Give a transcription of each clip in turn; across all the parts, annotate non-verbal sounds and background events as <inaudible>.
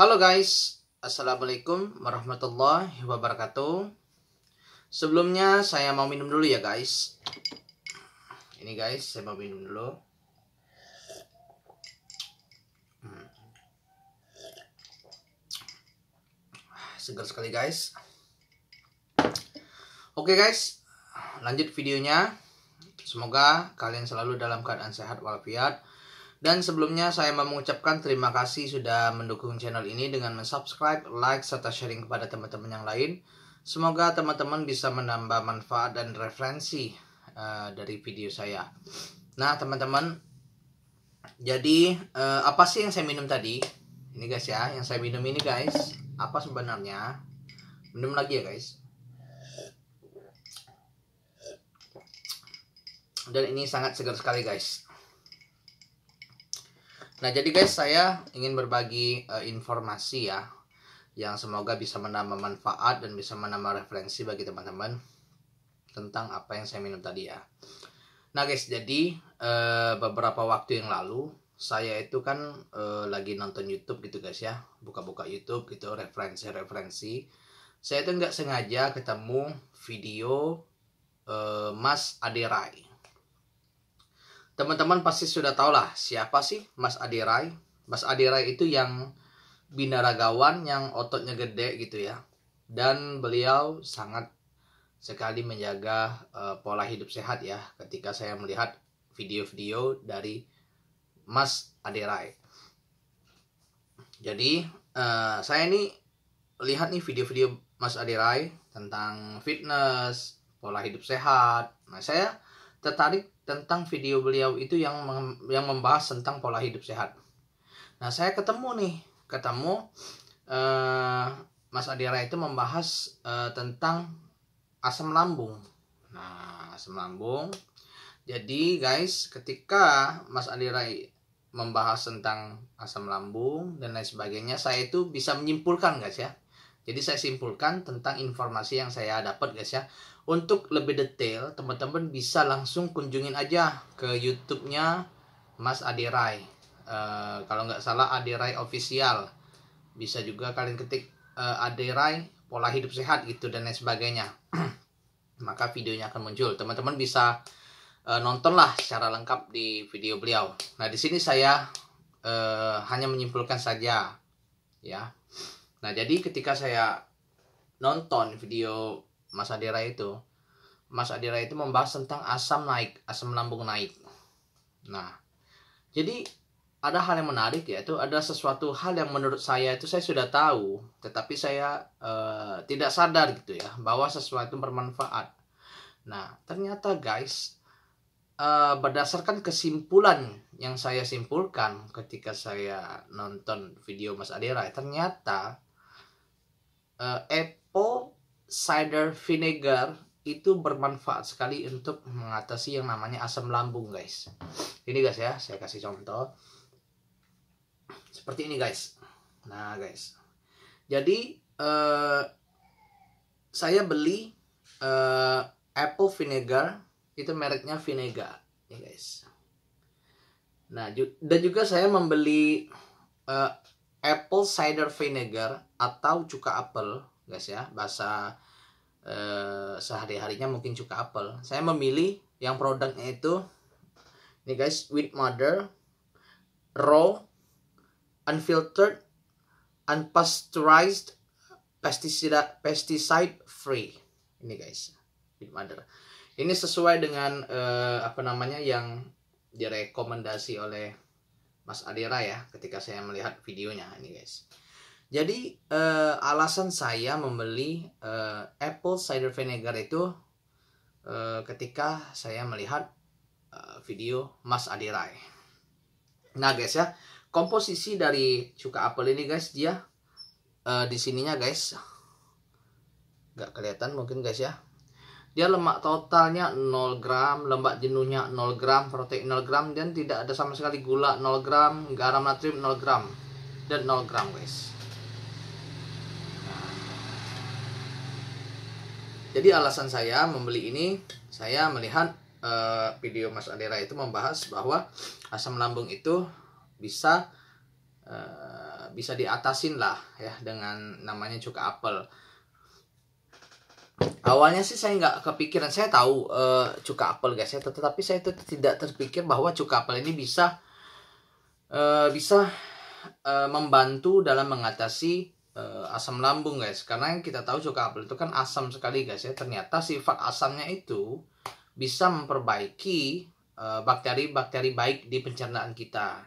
Halo guys, Assalamualaikum warahmatullahi wabarakatuh Sebelumnya saya mau minum dulu ya guys Ini guys, saya mau minum dulu hmm. Segar sekali guys Oke guys, lanjut videonya Semoga kalian selalu dalam keadaan sehat walafiat dan sebelumnya saya mau mengucapkan terima kasih sudah mendukung channel ini dengan mensubscribe, like, serta sharing kepada teman-teman yang lain. Semoga teman-teman bisa menambah manfaat dan referensi uh, dari video saya. Nah teman-teman, jadi uh, apa sih yang saya minum tadi? Ini guys ya, yang saya minum ini guys, apa sebenarnya? Minum lagi ya guys. Dan ini sangat segar sekali guys. Nah, jadi guys, saya ingin berbagi uh, informasi ya yang semoga bisa menambah manfaat dan bisa menambah referensi bagi teman-teman tentang apa yang saya minum tadi ya. Nah, guys, jadi uh, beberapa waktu yang lalu saya itu kan uh, lagi nonton YouTube gitu guys ya, buka-buka YouTube gitu referensi-referensi. Saya itu nggak sengaja ketemu video uh, Mas Aderai Teman-teman pasti sudah tahu lah siapa sih Mas Adirai. Mas Adirai itu yang binaragawan yang ototnya gede gitu ya. Dan beliau sangat sekali menjaga uh, pola hidup sehat ya ketika saya melihat video-video dari Mas Adirai. Jadi uh, saya ini lihat nih video-video Mas Adirai tentang fitness, pola hidup sehat. Nah saya tertarik tentang video beliau itu yang yang membahas tentang pola hidup sehat. Nah, saya ketemu nih, ketemu uh, Mas Adira itu membahas uh, tentang asam lambung. Nah, asam lambung. Jadi, guys, ketika Mas Adira membahas tentang asam lambung dan lain sebagainya, saya itu bisa menyimpulkan, guys ya. Jadi saya simpulkan tentang informasi yang saya dapat, guys ya. Untuk lebih detail, teman-teman bisa langsung kunjungin aja ke YouTube-nya Mas Adirai. Uh, eh, kalau nggak salah Adirai Official. Bisa juga kalian ketik uh, eh, Adirai pola hidup sehat gitu dan lain sebagainya. <clears throat> Maka videonya akan muncul. Teman-teman bisa uh, nontonlah secara lengkap di video beliau. Nah, di sini saya uh, hanya menyimpulkan saja ya. Nah, jadi ketika saya nonton video Mas Adira itu Mas Adira itu membahas tentang asam naik asam lambung naik nah jadi ada hal yang menarik yaitu ada sesuatu hal yang menurut saya itu saya sudah tahu tetapi saya uh, tidak sadar gitu ya bahwa sesuatu bermanfaat nah ternyata guys uh, berdasarkan kesimpulan yang saya simpulkan ketika saya nonton video Mas Adira ternyata Epo eh, cider vinegar itu bermanfaat sekali untuk mengatasi yang namanya asam lambung guys ini guys ya saya kasih contoh seperti ini guys nah guys jadi eh, saya beli eh, apple vinegar itu mereknya vinegar ya guys nah ju dan juga saya membeli eh, apple cider vinegar atau cuka apel guys ya bahasa eh, sehari harinya mungkin cuka apel saya memilih yang produknya itu ini guys wheat mother raw unfiltered unpasteurized pesticida pesticide free ini guys wheat mother ini sesuai dengan eh, apa namanya yang direkomendasi oleh Mas Adira ya ketika saya melihat videonya ini guys jadi uh, alasan saya membeli uh, apple cider vinegar itu uh, ketika saya melihat uh, video Mas Adirai. Nah guys ya, komposisi dari cuka apel ini guys dia uh, di sininya guys nggak kelihatan mungkin guys ya dia lemak totalnya 0 gram, lemak jenuhnya 0 gram, protein 0 gram, dan tidak ada sama sekali gula 0 gram, garam natrium 0 gram, dan 0 gram guys. Jadi alasan saya membeli ini, saya melihat uh, video Mas Adera itu membahas bahwa asam lambung itu bisa uh, bisa diatasin lah ya dengan namanya cuka apel. Awalnya sih saya nggak kepikiran, saya tahu uh, cuka apel guys ya, tetapi saya itu tidak terpikir bahwa cuka apel ini bisa uh, bisa uh, membantu dalam mengatasi uh, asam lambung guys karena yang kita tahu cuka apel itu kan asam sekali guys ya ternyata sifat asamnya itu bisa memperbaiki eh, bakteri-bakteri uh, baik di pencernaan kita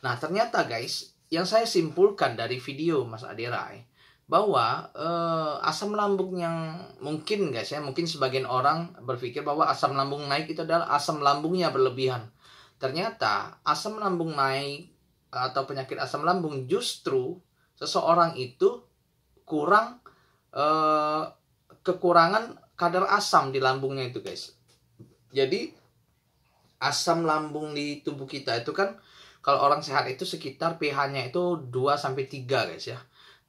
nah ternyata guys yang saya simpulkan dari video Mas Adirai bahwa uh, asam lambung yang mungkin guys ya mungkin sebagian orang berpikir bahwa asam lambung naik itu adalah asam lambungnya berlebihan ternyata asam lambung naik atau penyakit asam lambung justru seseorang itu kurang uh, kekurangan kadar asam di lambungnya itu guys jadi asam lambung di tubuh kita itu kan kalau orang sehat itu sekitar pH-nya itu 2 sampai 3 guys ya.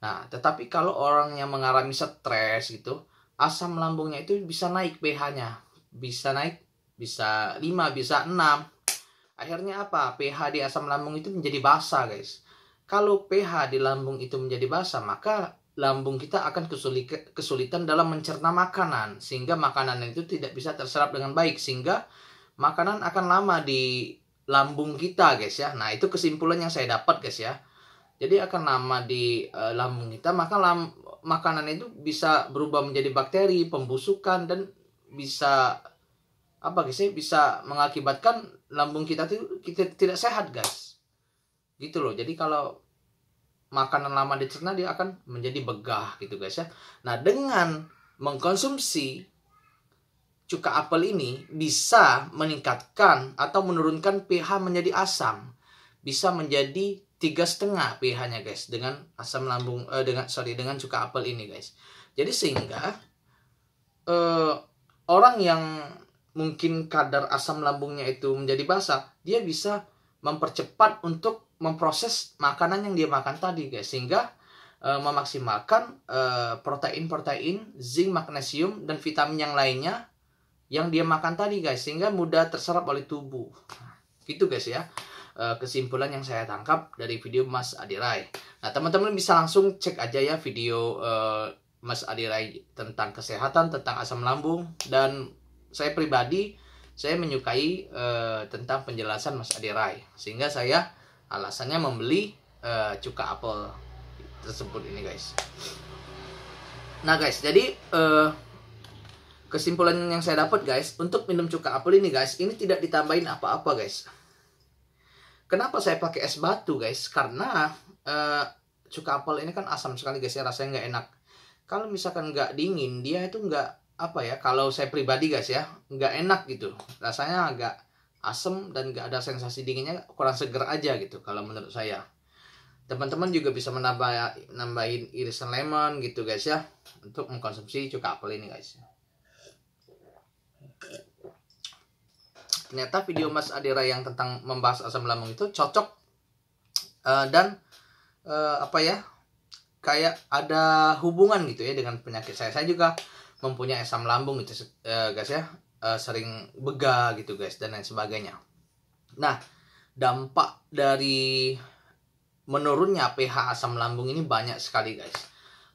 Nah, tetapi kalau orang yang mengalami stres gitu, asam lambungnya itu bisa naik pH-nya. Bisa naik bisa 5, bisa 6. Akhirnya apa? pH di asam lambung itu menjadi basah, guys. Kalau pH di lambung itu menjadi basah, maka lambung kita akan kesulitan dalam mencerna makanan sehingga makanan itu tidak bisa terserap dengan baik sehingga makanan akan lama di lambung kita guys ya nah itu kesimpulan yang saya dapat guys ya jadi akan lama di uh, lambung kita maka lam makanan itu bisa berubah menjadi bakteri pembusukan dan bisa apa guys ya bisa mengakibatkan lambung kita itu kita tidak sehat guys gitu loh jadi kalau makanan lama dicerna dia akan menjadi begah gitu guys ya nah dengan mengkonsumsi cuka apel ini bisa meningkatkan atau menurunkan pH menjadi asam bisa menjadi tiga setengah pH-nya guys dengan asam lambung eh, dengan sorry dengan cuka apel ini guys jadi sehingga eh, orang yang mungkin kadar asam lambungnya itu menjadi basah dia bisa mempercepat untuk memproses makanan yang dia makan tadi guys sehingga uh, memaksimalkan eh, protein-protein, uh, zinc, magnesium dan vitamin yang lainnya yang dia makan tadi guys sehingga mudah terserap oleh tubuh. Gitu guys ya. Eh, kesimpulan yang saya tangkap dari video Mas Adirai. Nah, teman-teman bisa langsung cek aja ya video uh, Mas Adirai tentang kesehatan, tentang asam lambung dan saya pribadi saya menyukai uh, tentang penjelasan Mas Adirai sehingga saya alasannya membeli uh, cuka apel tersebut ini guys nah guys jadi uh, kesimpulan yang saya dapat guys untuk minum cuka apel ini guys ini tidak ditambahin apa-apa guys kenapa saya pakai es batu guys karena uh, cuka apel ini kan asam sekali guys ya rasanya nggak enak kalau misalkan nggak dingin dia itu nggak apa ya kalau saya pribadi guys ya nggak enak gitu rasanya agak asem dan gak ada sensasi dinginnya kurang seger aja gitu kalau menurut saya teman-teman juga bisa menambah nambahin irisan lemon gitu guys ya untuk mengkonsumsi cuka apel ini guys ternyata video Mas Adira yang tentang membahas asam lambung itu cocok uh, dan uh, apa ya kayak ada hubungan gitu ya dengan penyakit saya saya juga mempunyai asam lambung gitu uh, guys ya uh, sering begah gitu guys dan lain sebagainya. Nah, dampak dari menurunnya pH asam lambung ini banyak sekali guys.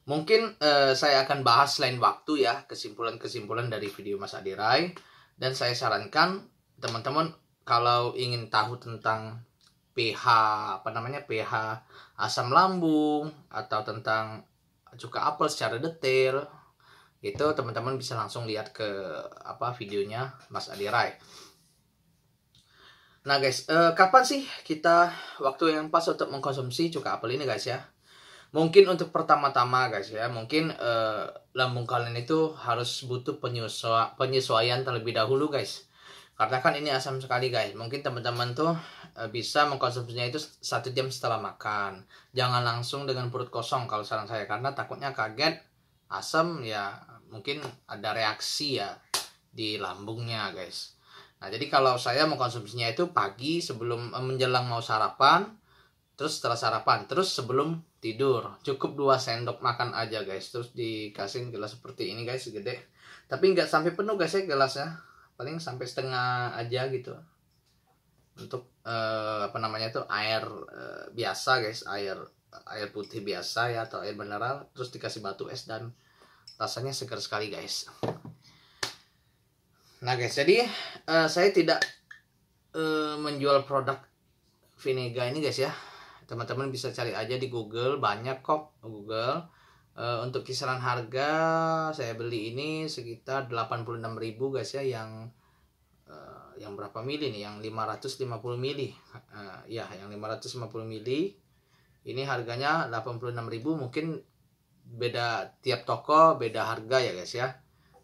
Mungkin uh, saya akan bahas lain waktu ya kesimpulan-kesimpulan dari video Mas Adirai dan saya sarankan teman-teman kalau ingin tahu tentang pH apa namanya pH asam lambung atau tentang cuka apel secara detail itu teman-teman bisa langsung lihat ke apa videonya Mas Adi Rai. Nah guys, eh, kapan sih kita waktu yang pas untuk mengkonsumsi cuka apel ini guys ya? Mungkin untuk pertama-tama guys ya, mungkin eh, lambung kalian itu harus butuh penyesua penyesuaian terlebih dahulu guys. Karena kan ini asam sekali guys, mungkin teman-teman tuh eh, bisa mengkonsumsinya itu satu jam setelah makan. Jangan langsung dengan perut kosong kalau saran saya, karena takutnya kaget asam ya mungkin ada reaksi ya di lambungnya guys nah jadi kalau saya mengkonsumsinya itu pagi sebelum eh, menjelang mau sarapan terus setelah sarapan terus sebelum tidur cukup dua sendok makan aja guys terus dikasih gelas seperti ini guys gede tapi nggak sampai penuh guys ya gelasnya paling sampai setengah aja gitu untuk eh, apa namanya itu air eh, biasa guys air air putih biasa ya atau air mineral terus dikasih batu es dan rasanya segar sekali guys nah guys jadi uh, saya tidak uh, menjual produk Vinega ini guys ya teman-teman bisa cari aja di Google banyak kok Google uh, untuk kisaran harga saya beli ini sekitar 86.000 guys ya yang uh, yang berapa mili nih yang 550 mili uh, ya yang 550 mili ini harganya 86.000 mungkin beda tiap toko beda harga ya guys ya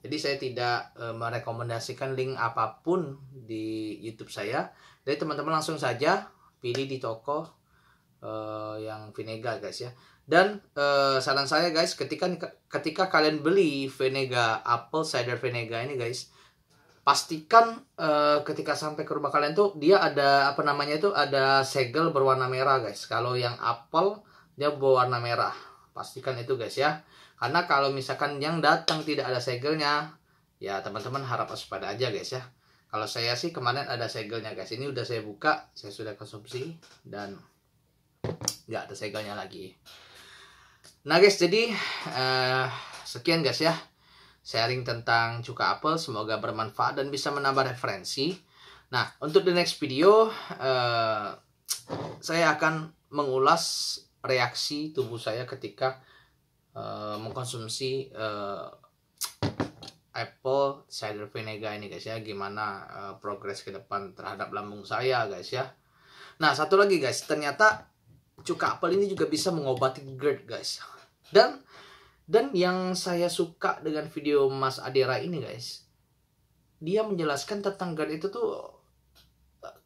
jadi saya tidak e, merekomendasikan link apapun di YouTube saya jadi teman-teman langsung saja pilih di toko e, yang Vinega guys ya dan e, saran saya guys ketika ketika kalian beli Vinega apple cider Vinega ini guys pastikan e, ketika sampai ke rumah kalian tuh dia ada apa namanya itu ada segel berwarna merah guys kalau yang apple dia berwarna merah pastikan itu guys ya karena kalau misalkan yang datang tidak ada segelnya ya teman-teman harap waspada aja guys ya kalau saya sih kemarin ada segelnya guys ini udah saya buka saya sudah konsumsi dan nggak ada segelnya lagi nah guys jadi eh, sekian guys ya sharing tentang cuka apel semoga bermanfaat dan bisa menambah referensi nah untuk the next video eh, saya akan mengulas reaksi tubuh saya ketika uh, mengkonsumsi uh, apple cider vinegar ini guys ya gimana uh, progres ke depan terhadap lambung saya guys ya nah satu lagi guys ternyata cuka apel ini juga bisa mengobati GERD guys dan dan yang saya suka dengan video Mas Adira ini guys dia menjelaskan tentang GERD itu tuh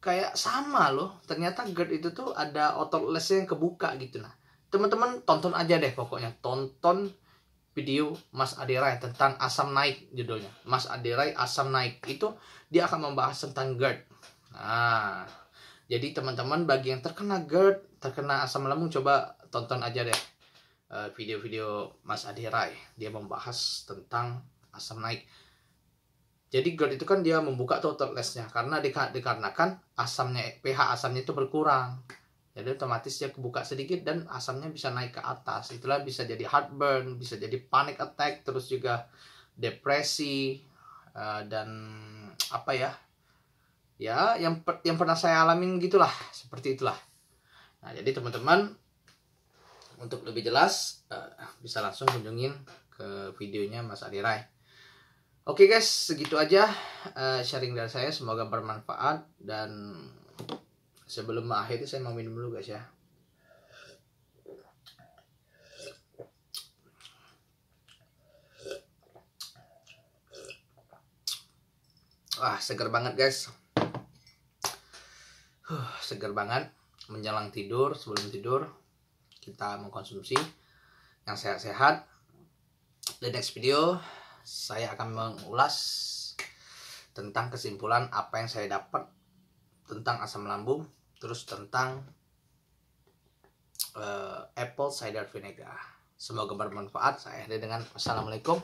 kayak sama loh ternyata GERD itu tuh ada otot les yang kebuka gitu nah teman-teman tonton aja deh pokoknya tonton video Mas Adirai tentang asam naik judulnya Mas Adirai asam naik itu dia akan membahas tentang GERD nah jadi teman-teman bagi yang terkena GERD terkena asam lambung coba tonton aja deh eh, video-video Mas Adirai dia membahas tentang asam naik jadi gerd itu kan dia membuka total lesnya karena dikarenakan asamnya pH asamnya itu berkurang. Jadi otomatis dia kebuka sedikit dan asamnya bisa naik ke atas. Itulah bisa jadi heartburn, bisa jadi panic attack, terus juga depresi eh, dan apa ya? Ya, yang yang pernah saya alamin gitulah, seperti itulah. Nah, jadi teman-teman untuk lebih jelas eh, bisa langsung kunjungin ke videonya Mas Adirai. Oke okay guys, segitu aja uh, sharing dari saya. Semoga bermanfaat dan sebelum mengakhiri saya mau minum dulu guys ya. Wah, segar banget guys. Huh, seger banget menjelang tidur, sebelum tidur kita mengkonsumsi yang sehat-sehat. The next video saya akan mengulas tentang kesimpulan apa yang saya dapat tentang asam lambung, terus tentang uh, apple cider vinegar. Semoga bermanfaat. Saya akhiri dengan Assalamualaikum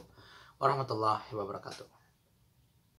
warahmatullahi wabarakatuh.